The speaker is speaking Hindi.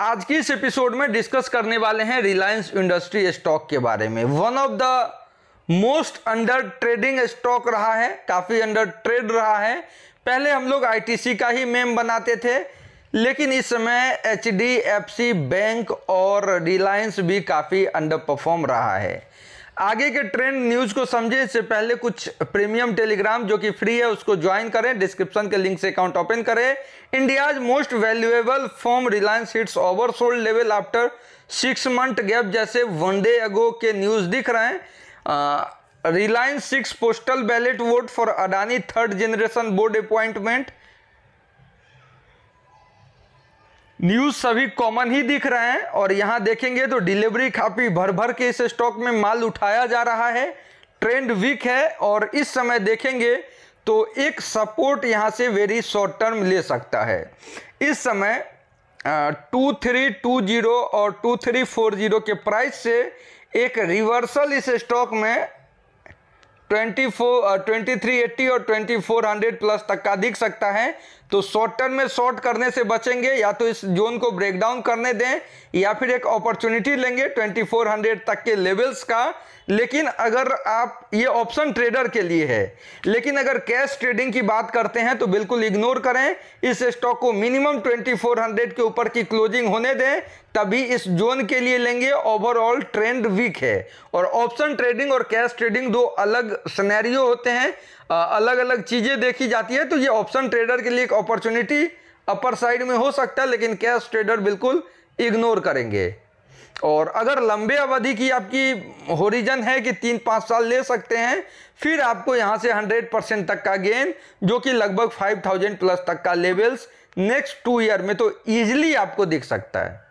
आज की इस एपिसोड में डिस्कस करने वाले हैं रिलायंस इंडस्ट्री स्टॉक के बारे में one of the most under trading stock रहा है काफ़ी अंडर ट्रेड रहा है पहले हम लोग आई का ही मेम बनाते थे लेकिन इस समय एच बैंक और रिलायंस भी काफ़ी अंडर परफॉर्म रहा है आगे के ट्रेंड न्यूज को समझे इससे पहले कुछ प्रीमियम टेलीग्राम जो कि फ्री है उसको ज्वाइन करें डिस्क्रिप्शन के लिंक से अकाउंट ओपन करें India's most valuable form Reliance hits oversold level after six month gap जैसे वनडे अगो के न्यूज दिख रहे हैं Reliance six postal ballot vote for Adani third generation board appointment news सभी कॉमन ही दिख रहे हैं और यहाँ देखेंगे तो डिलीवरी काफ़ी भर भर के इस स्टॉक में माल उठाया जा रहा है ट्रेंड वीक है और इस समय देखेंगे तो एक सपोर्ट यहाँ से वेरी शॉर्ट टर्म ले सकता है इस समय टू थ्री टू जीरो और टू थ्री फोर जीरो के प्राइस से एक रिवर्सल इस स्टॉक में twenty four twenty three eighty और ट्वेंटी फोर हंड्रेड प्लस तक का दिख सकता है तो शॉर्ट टर्म में शॉर्ट करने से बचेंगे या तो इस जोन को ब्रेक डाउन करने दें या फिर एक अपॉर्चुनिटी लेंगे ट्वेंटी फोर हंड्रेड तक के लेवल्स का लेकिन अगर आप ये ऑप्शन ट्रेडर के लिए है लेकिन अगर कैश ट्रेडिंग की बात करते हैं तो बिल्कुल इग्नोर करें इस स्टॉक को मिनिमम ट्वेंटी फोर हंड्रेड के ऊपर की क्लोजिंग होने दें तभी इस जोन के लिए लेंगे ओवरऑल ट्रेंड वीक है और ऑप्शन ट्रेडिंग और कैश ट्रेडिंग दो अलग सनेरियो होते हैं अलग अलग चीज़ें देखी जाती है तो ये ऑप्शन ट्रेडर के लिए एक अपॉर्चुनिटी अपर साइड में हो सकता है लेकिन कैश ट्रेडर बिल्कुल इग्नोर करेंगे और अगर लंबे अवधि की आपकी होरिजन है कि तीन पाँच साल ले सकते हैं फिर आपको यहाँ से हंड्रेड परसेंट तक का गेन जो कि लगभग फाइव थाउजेंड प्लस तक का लेवल्स नेक्स्ट टू ईयर में तो ईजिली आपको दिख सकता है